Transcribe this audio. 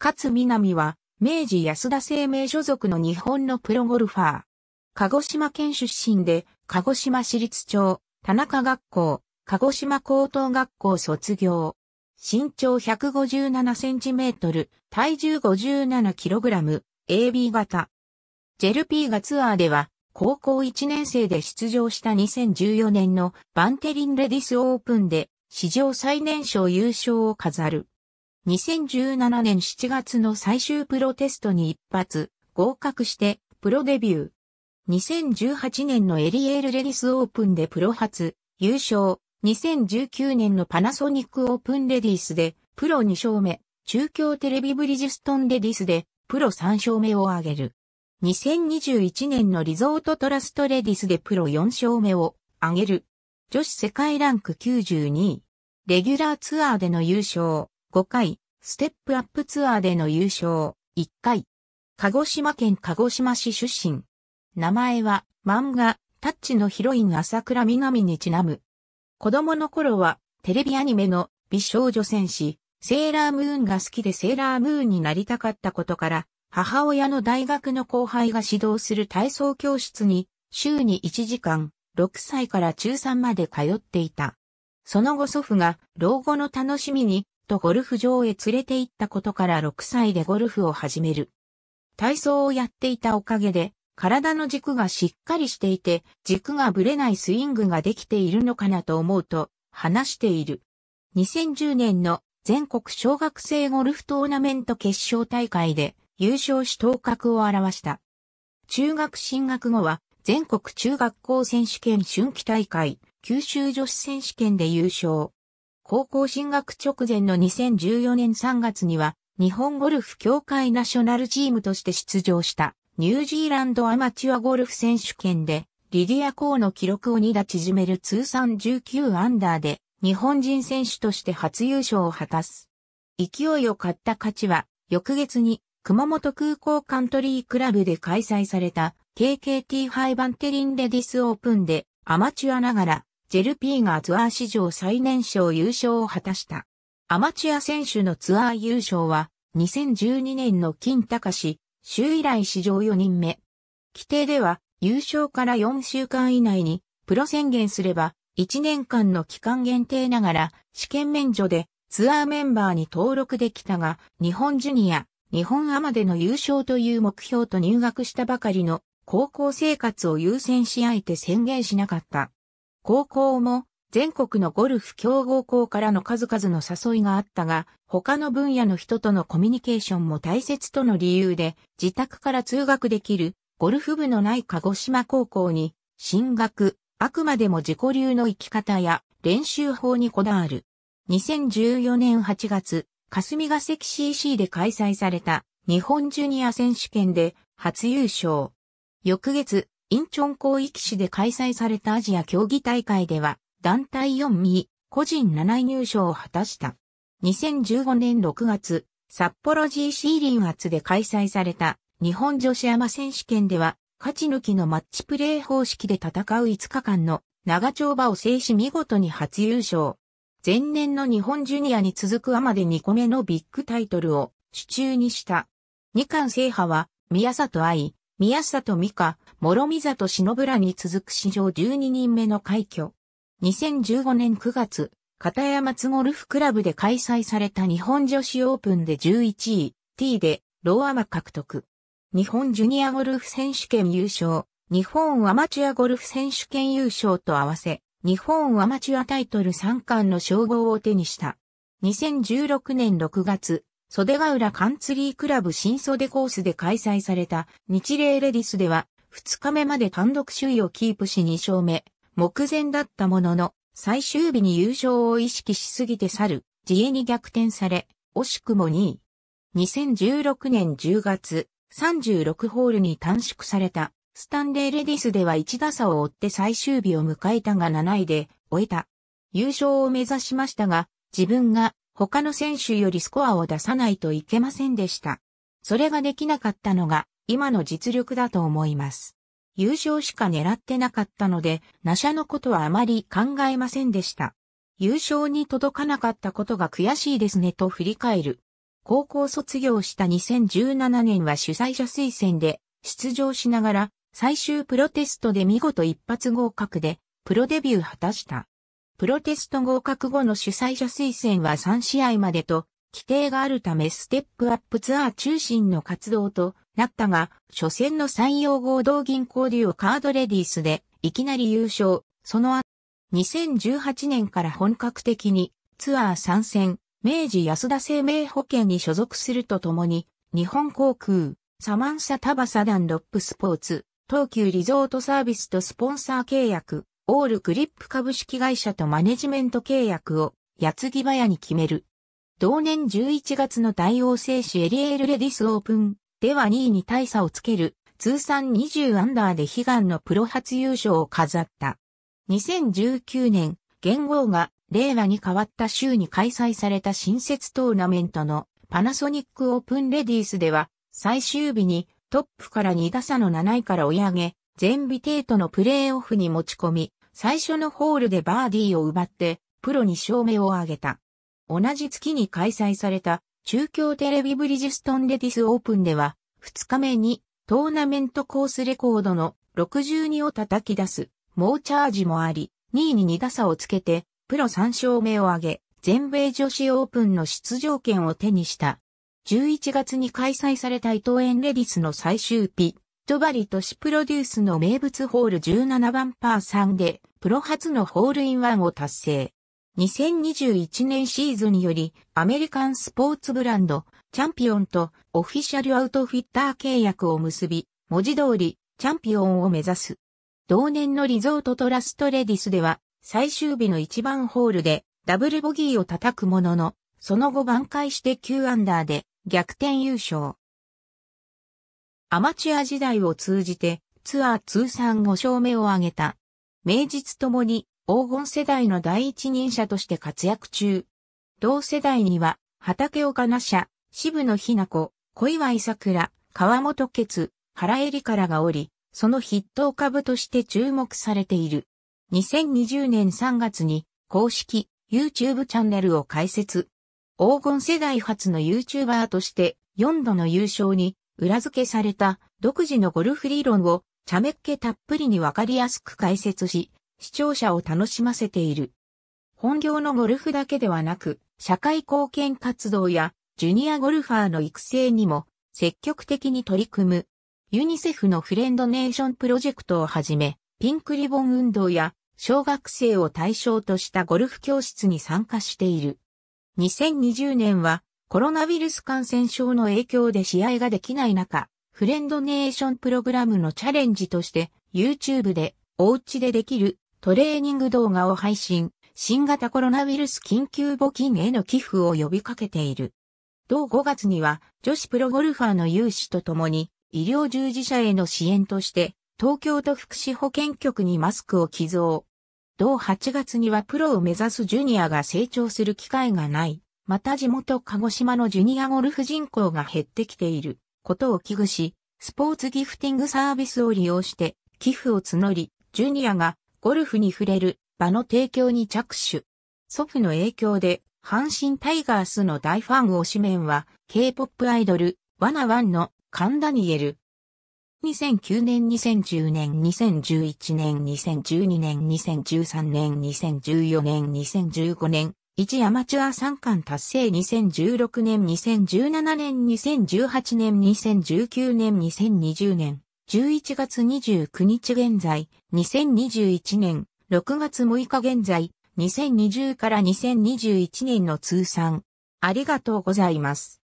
勝みなみは、明治安田生命所属の日本のプロゴルファー。鹿児島県出身で、鹿児島市立町、田中学校、鹿児島高等学校卒業。身長157センチメートル、体重57キログラム、AB 型。ジルピ p がツアーでは、高校1年生で出場した2014年のバンテリンレディスオープンで、史上最年少優勝を飾る。2017年7月の最終プロテストに一発合格してプロデビュー。2018年のエリエールレディスオープンでプロ初優勝。2019年のパナソニックオープンレディスでプロ2勝目。中京テレビブリヂストンレディスでプロ3勝目を挙げる。2021年のリゾートトラストレディスでプロ4勝目を挙げる。女子世界ランク92位。レギュラーツアーでの優勝。5回、ステップアップツアーでの優勝、1回。鹿児島県鹿児島市出身。名前は、漫画、タッチのヒロイン朝倉みなみにちなむ。子供の頃は、テレビアニメの美少女戦士、セーラームーンが好きでセーラームーンになりたかったことから、母親の大学の後輩が指導する体操教室に、週に1時間、6歳から中3まで通っていた。その後祖父が老後の楽しみにとゴルフ場へ連れて行ったことから6歳でゴルフを始める。体操をやっていたおかげで、体の軸がしっかりしていて、軸がぶれないスイングができているのかなと思うと、話している。2010年の全国小学生ゴルフトーナメント決勝大会で優勝し頭角を現した。中学進学後は全国中学校選手権春季大会、九州女子選手権で優勝。高校進学直前の2014年3月には、日本ゴルフ協会ナショナルチームとして出場したニュージーランドアマチュアゴルフ選手権でリディア・コーの記録を2打縮める通算19アンダーで日本人選手として初優勝を果たす。勢いを買った勝ちは翌月に熊本空港カントリークラブで開催された KKT ハイバンテリンレディスオープンでアマチュアながらジェルピーがツアー史上最年少優勝を果たした。アマチュア選手のツアー優勝は、2012年の金高氏、州以来史上4人目。規定では、優勝から4週間以内に、プロ宣言すれば、1年間の期間限定ながら、試験免除で、ツアーメンバーに登録できたが、日本ジュニア、日本アマでの優勝という目標と入学したばかりの高校生活を優先しあえて宣言しなかった。高校も全国のゴルフ強豪校からの数々の誘いがあったが、他の分野の人とのコミュニケーションも大切との理由で、自宅から通学できるゴルフ部のない鹿児島高校に進学、あくまでも自己流の生き方や練習法にこだわる。2014年8月、霞ヶ関 CC で開催された日本ジュニア選手権で初優勝。翌月、インチョン広域市で開催されたアジア競技大会では、団体4位、個人7位入賞を果たした。2015年6月、札幌 GC リン圧で開催された日本女子山選手権では、勝ち抜きのマッチプレー方式で戦う5日間の長丁場を制し見事に初優勝。前年の日本ジュニアに続くアマで2個目のビッグタイトルを手中にした。2冠制覇は、宮里愛、宮里美香、諸見里忍らに続く史上12人目の快挙。2015年9月、片山津ゴルフクラブで開催された日本女子オープンで11位、T でローアマ獲得。日本ジュニアゴルフ選手権優勝、日本アマチュアゴルフ選手権優勝と合わせ、日本アマチュアタイトル3冠の称号を手にした。2016年6月、袖ヶ浦カンツリークラブ新袖コースで開催された日霊レディスでは2日目まで単独首位をキープし2勝目、目前だったものの、最終日に優勝を意識しすぎて去る、自衛に逆転され、惜しくも2位。2016年10月、36ホールに短縮された、スタンレーレディスでは1打差を追って最終日を迎えたが7位で終えた。優勝を目指しましたが、自分が他の選手よりスコアを出さないといけませんでした。それができなかったのが今の実力だと思います。優勝しか狙ってなかったので、ナシャのことはあまり考えませんでした。優勝に届かなかったことが悔しいですねと振り返る。高校卒業した2017年は主催者推薦で出場しながら最終プロテストで見事一発合格でプロデビュー果たした。プロテスト合格後の主催者推薦は3試合までと規定があるためステップアップツアー中心の活動となったが、初戦の山陽合同銀行デュオカードレディースで、いきなり優勝。その後、2018年から本格的に、ツアー参戦、明治安田生命保険に所属するとともに、日本航空、サマンサタバサダンロップスポーツ、東急リゾートサービスとスポンサー契約、オールグリップ株式会社とマネジメント契約を、やつぎ早に決める。同年11月の大王製紙エリエールレディスオープンでは2位に大差をつける、通算20アンダーで悲願のプロ初優勝を飾った。2019年、元号が令和に変わった週に開催された新設トーナメントのパナソニックオープンレディースでは、最終日にトップから2打差の7位から追い上げ、全ビテートのプレーオフに持ち込み、最初のホールでバーディーを奪って、プロに勝目を挙げた。同じ月に開催された中京テレビブリジストンレディスオープンでは、2日目にトーナメントコースレコードの62を叩き出す猛チャージもあり、2位に2打差をつけて、プロ3勝目を挙げ、全米女子オープンの出場権を手にした。11月に開催された伊藤園レディスの最終日、ドバリ都市プロデュースの名物ホール17番パー3で、プロ初のホールインワンを達成。2021年シーズンにより、アメリカンスポーツブランド、チャンピオンとオフィシャルアウトフィッター契約を結び、文字通り、チャンピオンを目指す。同年のリゾートトラストレディスでは、最終日の1番ホールで、ダブルボギーを叩くものの、その後挽回して9アンダーで、逆転優勝。アマチュア時代を通じて、ツアー通算5勝目を挙げた。名実ともに黄金世代の第一人者として活躍中。同世代には、畑岡奈社、渋野日向子、小祝桜、川本傑、原恵里からがおり、その筆頭株として注目されている。2020年3月に公式 YouTube チャンネルを開設。黄金世代初の YouTuber として4度の優勝に裏付けされた独自のゴルフ理論を茶目っ気たっぷりにわかりやすく解説し、視聴者を楽しませている。本業のゴルフだけではなく、社会貢献活動やジュニアゴルファーの育成にも積極的に取り組む。ユニセフのフレンドネーションプロジェクトをはじめ、ピンクリボン運動や小学生を対象としたゴルフ教室に参加している。2020年はコロナウイルス感染症の影響で試合ができない中、フレンドネーションプログラムのチャレンジとして YouTube でおうちでできるトレーニング動画を配信、新型コロナウイルス緊急募金への寄付を呼びかけている。同5月には女子プロゴルファーの有志とともに医療従事者への支援として東京都福祉保健局にマスクを寄贈。同8月にはプロを目指すジュニアが成長する機会がない。また地元鹿児島のジュニアゴルフ人口が減ってきていることを危惧し、スポーツギフティングサービスを利用して寄付を募り、ジュニアがゴルフに触れる場の提供に着手。祖父の影響で、阪神タイガースの大ファン推し面は、K-POP アイドル、ワナワンのカンダニエル。2009年、2010年、2011年、2012年、2013年、2014年、2015年、1アマチュア3冠達成2016年、2017年、2018年、2019年、2020年。11月29日現在、2021年、6月6日現在、2020から2021年の通算。ありがとうございます。